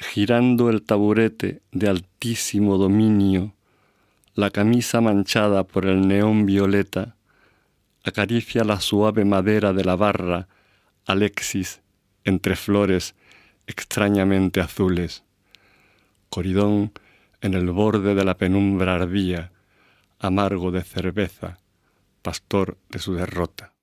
girando el taburete de altísimo dominio, la camisa manchada por el neón violeta, acaricia la suave madera de la barra, Alexis, entre flores extrañamente azules. Coridón en el borde de la penumbra ardía, amargo de cerveza, pastor de su derrota.